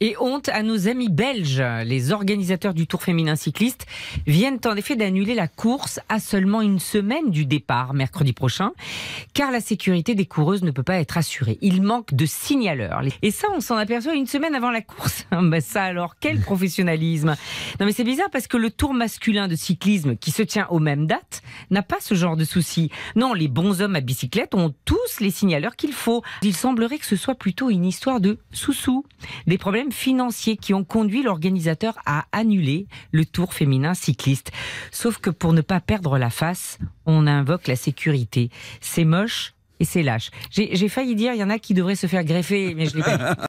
Et honte à nos amis belges. Les organisateurs du Tour féminin cycliste viennent en effet d'annuler la course à seulement une semaine du départ, mercredi prochain, car la sécurité des coureuses ne peut pas être assurée. Il manque de signaleurs. Et ça, on s'en aperçoit une semaine avant la course. ben ça alors, quel professionnalisme Non mais c'est bizarre parce que le Tour masculin de cyclisme qui se tient aux mêmes dates n'a pas ce genre de souci. Non, les bons hommes à bicyclette ont tous les signaleurs qu'il faut. Il semblerait que ce soit plutôt une histoire de sous-sous, des problèmes financiers qui ont conduit l'organisateur à annuler le Tour féminin cycliste. Sauf que pour ne pas perdre la face, on invoque la sécurité. C'est moche et c'est lâche. J'ai failli dire, il y en a qui devraient se faire greffer, mais je l'ai pas